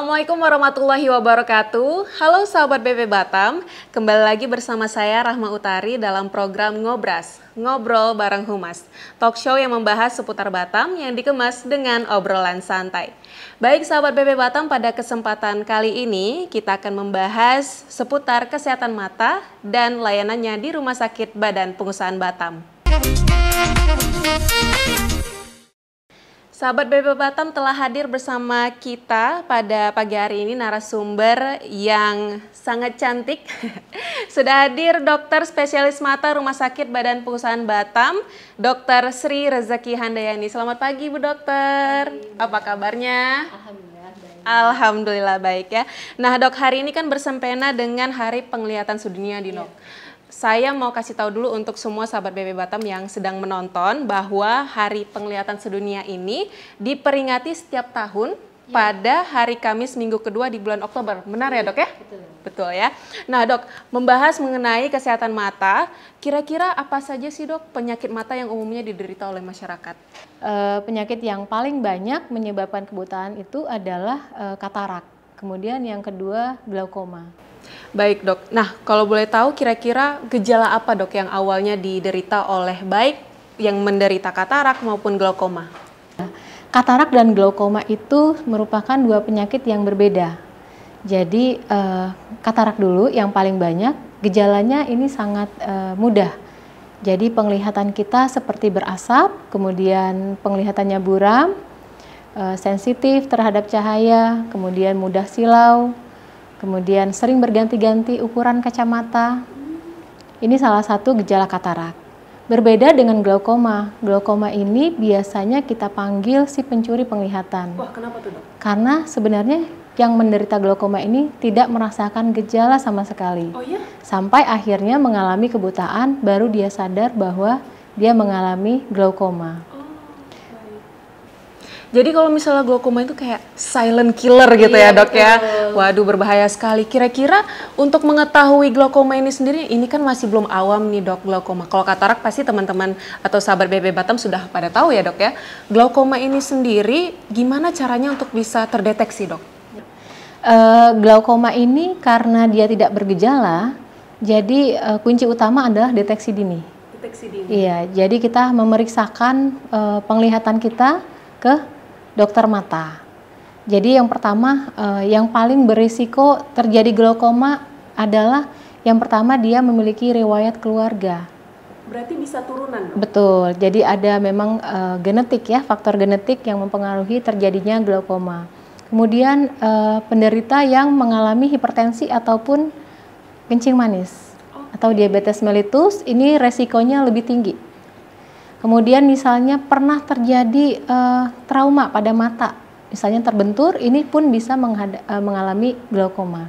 Assalamualaikum warahmatullahi wabarakatuh. Halo sahabat BP Batam, kembali lagi bersama saya Rahma Utari dalam program Ngobras, Ngobrol Bareng Humas. Talk show yang membahas seputar Batam yang dikemas dengan obrolan santai. Baik sahabat BP Batam, pada kesempatan kali ini kita akan membahas seputar kesehatan mata dan layanannya di Rumah Sakit Badan Pengusahaan Batam. Sahabat BP Batam telah hadir bersama kita pada pagi hari ini narasumber yang sangat cantik. Sudah hadir dokter spesialis mata Rumah Sakit Badan Perusahaan Batam, Dr. Sri Rezeki Handayani. Selamat pagi Bu Dokter. Apa kabarnya? Alhamdulillah baik. ya. Nah dok hari ini kan bersempena dengan Hari Penglihatan Sedunia di iya. Dok saya mau kasih tahu dulu untuk semua sahabat BB Batam yang sedang menonton bahwa Hari Penglihatan Sedunia ini diperingati setiap tahun ya. pada hari Kamis minggu kedua di bulan Oktober. Benar ya, iya, Dok ya? Betul. Betul ya. Nah, Dok, membahas mengenai kesehatan mata, kira-kira apa saja sih, Dok, penyakit mata yang umumnya diderita oleh masyarakat? E, penyakit yang paling banyak menyebabkan kebutaan itu adalah e, katarak. Kemudian yang kedua glaukoma. Baik dok, nah kalau boleh tahu kira-kira gejala apa dok yang awalnya diderita oleh baik yang menderita katarak maupun glaukoma? Katarak dan glaukoma itu merupakan dua penyakit yang berbeda. Jadi eh, katarak dulu yang paling banyak gejalanya ini sangat eh, mudah. Jadi penglihatan kita seperti berasap, kemudian penglihatannya buram, eh, sensitif terhadap cahaya, kemudian mudah silau, kemudian sering berganti-ganti ukuran kacamata. Ini salah satu gejala katarak. Berbeda dengan glaukoma. Glaukoma ini biasanya kita panggil si pencuri penglihatan. Wah, kenapa tuh, Dok? Karena sebenarnya yang menderita glaukoma ini tidak merasakan gejala sama sekali. Oh, iya? Sampai akhirnya mengalami kebutaan baru dia sadar bahwa dia mengalami glaukoma. Jadi kalau misalnya glaukoma itu kayak silent killer gitu ya, iya, ya dok betul. ya. Waduh berbahaya sekali. Kira-kira untuk mengetahui glaukoma ini sendiri, ini kan masih belum awam nih dok glaukoma. Kalau katarak pasti teman-teman atau sahabat BB Batam sudah pada tahu ya dok ya. Glaukoma ini sendiri gimana caranya untuk bisa terdeteksi dok? Uh, eh, glaukoma ini karena dia tidak bergejala, jadi uh, kunci utama adalah deteksi dini. Deteksi dini. Iya, jadi kita memeriksakan uh, penglihatan kita ke dokter mata. Jadi yang pertama eh, yang paling berisiko terjadi glaukoma adalah yang pertama dia memiliki riwayat keluarga. Berarti bisa turunan. Dong? Betul. Jadi ada memang eh, genetik ya, faktor genetik yang mempengaruhi terjadinya glaukoma. Kemudian eh, penderita yang mengalami hipertensi ataupun kencing manis atau diabetes mellitus ini resikonya lebih tinggi Kemudian misalnya pernah terjadi uh, trauma pada mata, misalnya terbentur, ini pun bisa uh, mengalami glaukoma.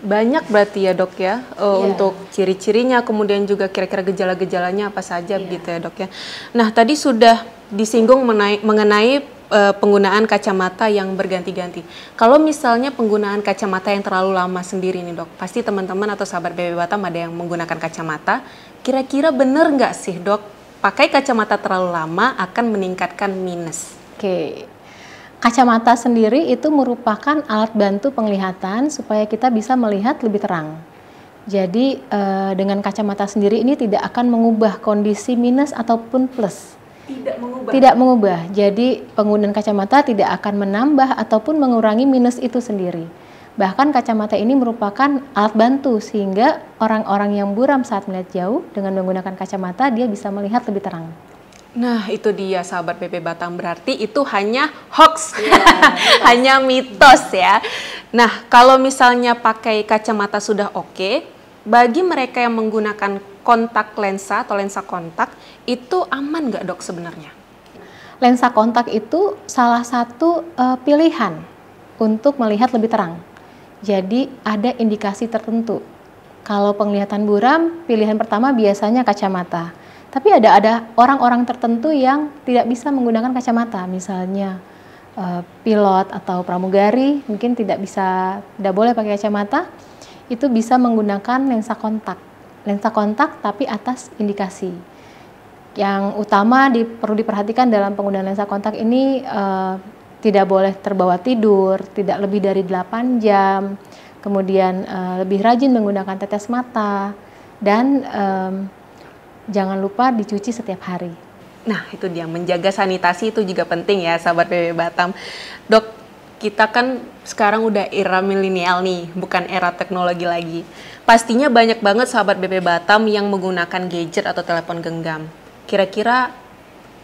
Banyak berarti ya dok ya uh, eh, yeah. untuk ciri-cirinya, kemudian juga kira-kira gejala-gejalanya apa saja yeah. begitu ya dok ya. Nah tadi sudah disinggung mengenai uh, penggunaan kacamata yang berganti-ganti. Kalau misalnya penggunaan kacamata yang terlalu lama sendiri nih dok, pasti teman-teman atau sahabat BB Batam ada yang menggunakan kacamata. Kira-kira benar nggak sih dok pakai kacamata terlalu lama akan meningkatkan minus. Oke. Kacamata sendiri itu merupakan alat bantu penglihatan supaya kita bisa melihat lebih terang. Jadi eh, dengan kacamata sendiri ini tidak akan mengubah kondisi minus ataupun plus. Tidak mengubah. Tidak mengubah. Jadi penggunaan kacamata tidak akan menambah ataupun mengurangi minus itu sendiri. Bahkan kacamata ini merupakan alat bantu sehingga orang-orang yang buram saat melihat jauh dengan menggunakan kacamata dia bisa melihat lebih terang. Nah, itu dia sahabat PP Batam berarti itu hanya hoax. hanya mitos ya. Nah, kalau misalnya pakai kacamata sudah oke, bagi mereka yang menggunakan kontak lensa atau lensa kontak itu aman nggak dok sebenarnya? Lensa kontak itu salah satu uh, pilihan untuk melihat lebih terang. Jadi ada indikasi tertentu. Kalau penglihatan buram, pilihan pertama biasanya kacamata. Tapi ada ada orang-orang tertentu yang tidak bisa menggunakan kacamata, misalnya eh, pilot atau pramugari mungkin tidak bisa tidak boleh pakai kacamata. Itu bisa menggunakan lensa kontak. Lensa kontak tapi atas indikasi. Yang utama di, perlu diperhatikan dalam penggunaan lensa kontak ini eh, tidak boleh terbawa tidur, tidak lebih dari 8 jam, kemudian uh, lebih rajin menggunakan tetes mata, dan um, jangan lupa dicuci setiap hari. Nah, itu dia menjaga sanitasi itu juga penting ya, sahabat PB Batam. Dok, kita kan sekarang udah era milenial nih, bukan era teknologi lagi. Pastinya banyak banget sahabat BP Batam yang menggunakan gadget atau telepon genggam. Kira-kira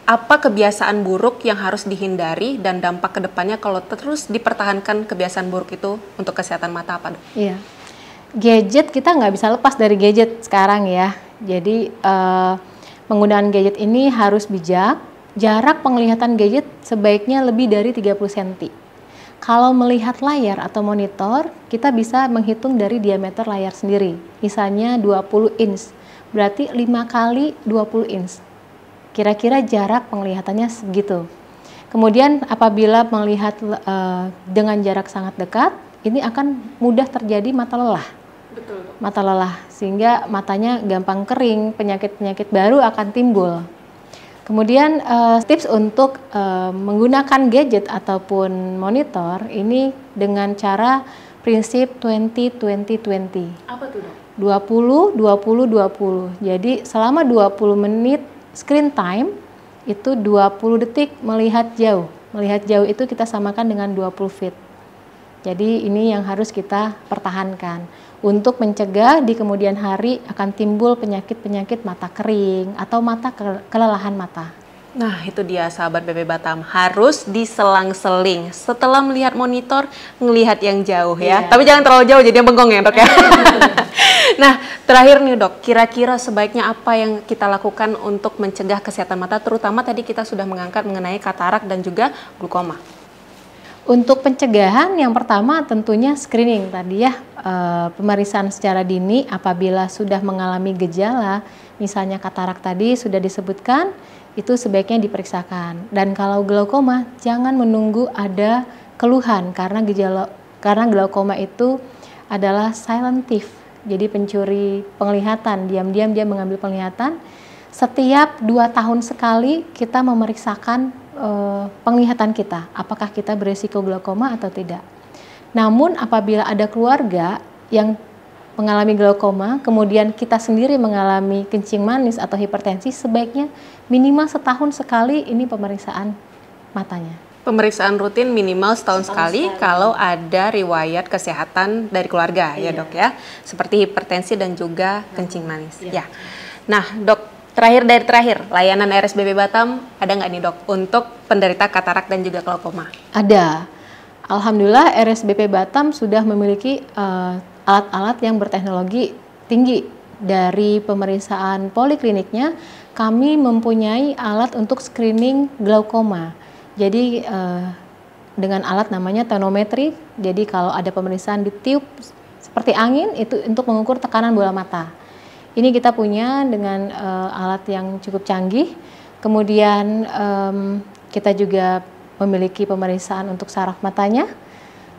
apa kebiasaan buruk yang harus dihindari dan dampak kedepannya kalau terus dipertahankan kebiasaan buruk itu untuk kesehatan mata apa Iya, gadget kita nggak bisa lepas dari gadget sekarang ya. Jadi uh, penggunaan gadget ini harus bijak. Jarak penglihatan gadget sebaiknya lebih dari 30 cm. Kalau melihat layar atau monitor, kita bisa menghitung dari diameter layar sendiri. Misalnya 20 inch, berarti 5 kali 20 inch Kira-kira jarak penglihatannya segitu. Kemudian apabila melihat uh, dengan jarak sangat dekat, ini akan mudah terjadi mata lelah. Betul. Mata lelah sehingga matanya gampang kering, penyakit-penyakit baru akan timbul. Kemudian uh, tips untuk uh, menggunakan gadget ataupun monitor ini dengan cara prinsip 20 20 20. Apa tuh, Dok? 20 20 20. Jadi selama 20 menit screen time itu 20 detik melihat jauh. Melihat jauh itu kita samakan dengan 20 feet. Jadi ini yang harus kita pertahankan untuk mencegah di kemudian hari akan timbul penyakit-penyakit mata kering atau mata kelelahan mata. Nah, itu dia sahabat BP Batam. Harus diselang-seling. Setelah melihat monitor, ngelihat yang jauh ya. Yeah. Tapi jangan terlalu jauh jadi yang bengong ya, Dok ya. nah, terakhir nih, Dok. Kira-kira sebaiknya apa yang kita lakukan untuk mencegah kesehatan mata terutama tadi kita sudah mengangkat mengenai katarak dan juga glukoma. Untuk pencegahan yang pertama tentunya screening tadi ya e, pemeriksaan secara dini apabila sudah mengalami gejala misalnya katarak tadi sudah disebutkan itu sebaiknya diperiksakan. Dan kalau glaukoma, jangan menunggu ada keluhan karena gejala karena glaukoma itu adalah silent thief. Jadi pencuri penglihatan, diam-diam dia mengambil penglihatan. Setiap dua tahun sekali kita memeriksakan e, penglihatan kita, apakah kita beresiko glaukoma atau tidak. Namun apabila ada keluarga yang mengalami glaukoma, kemudian kita sendiri mengalami kencing manis atau hipertensi, sebaiknya minimal setahun sekali ini pemeriksaan matanya. Pemeriksaan rutin minimal setahun, setahun sekali, sekali kalau ada riwayat kesehatan dari keluarga ya, iya. ya dok ya, seperti hipertensi dan juga kencing manis. Iya. Ya. Nah dok, terakhir dari terakhir, layanan RSBB Batam ada nggak nih dok untuk penderita katarak dan juga glaukoma? Ada. Alhamdulillah RSBP Batam sudah memiliki uh, alat-alat yang berteknologi tinggi. Dari pemeriksaan polikliniknya, kami mempunyai alat untuk screening glaukoma. Jadi eh, dengan alat namanya tonometri, jadi kalau ada pemeriksaan di tiup seperti angin itu untuk mengukur tekanan bola mata. Ini kita punya dengan eh, alat yang cukup canggih. Kemudian eh, kita juga memiliki pemeriksaan untuk saraf matanya.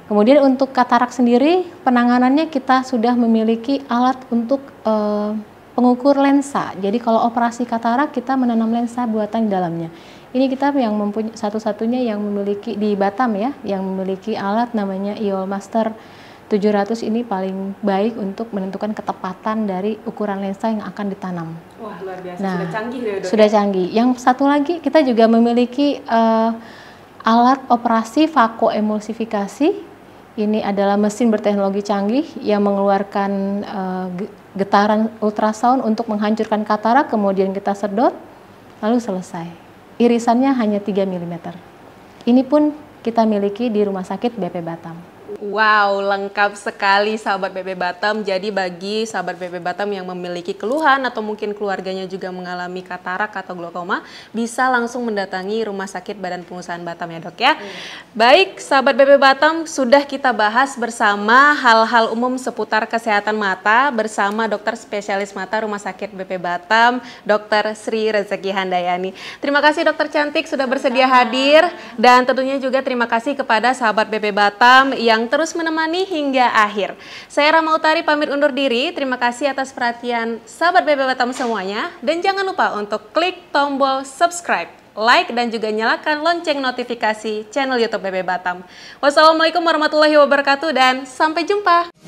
Kemudian untuk katarak sendiri penanganannya kita sudah memiliki alat untuk e, pengukur lensa. Jadi kalau operasi katarak kita menanam lensa buatan di dalamnya. Ini kita yang mempunyai satu-satunya yang memiliki di Batam ya, yang memiliki alat namanya IOL Master 700 ini paling baik untuk menentukan ketepatan dari ukuran lensa yang akan ditanam. Wah, luar biasa. Nah, sudah canggih ya, Dok. Sudah ya? canggih. Yang satu lagi kita juga memiliki uh, alat operasi vakoemulsifikasi ini adalah mesin berteknologi canggih yang mengeluarkan eh, getaran ultrasound untuk menghancurkan katarak, kemudian kita sedot, lalu selesai. Irisannya hanya 3 mm. Ini pun kita miliki di Rumah Sakit BP Batam. Wow, lengkap sekali sahabat BB Batam. Jadi bagi sahabat BB Batam yang memiliki keluhan atau mungkin keluarganya juga mengalami katarak atau glaukoma, bisa langsung mendatangi Rumah Sakit Badan Pengusahaan Batam ya dok ya. Hmm. Baik, sahabat BB Batam, sudah kita bahas bersama hal-hal umum seputar kesehatan mata bersama dokter spesialis mata Rumah Sakit BP Batam, Dokter Sri Rezeki Handayani. Terima kasih dokter cantik sudah bersedia hadir dan tentunya juga terima kasih kepada sahabat BP Batam yang yang terus menemani hingga akhir. Saya Rama Utari pamit undur diri. Terima kasih atas perhatian sahabat BB Batam semuanya. Dan jangan lupa untuk klik tombol subscribe, like, dan juga nyalakan lonceng notifikasi channel Youtube BB Batam. Wassalamualaikum warahmatullahi wabarakatuh dan sampai jumpa.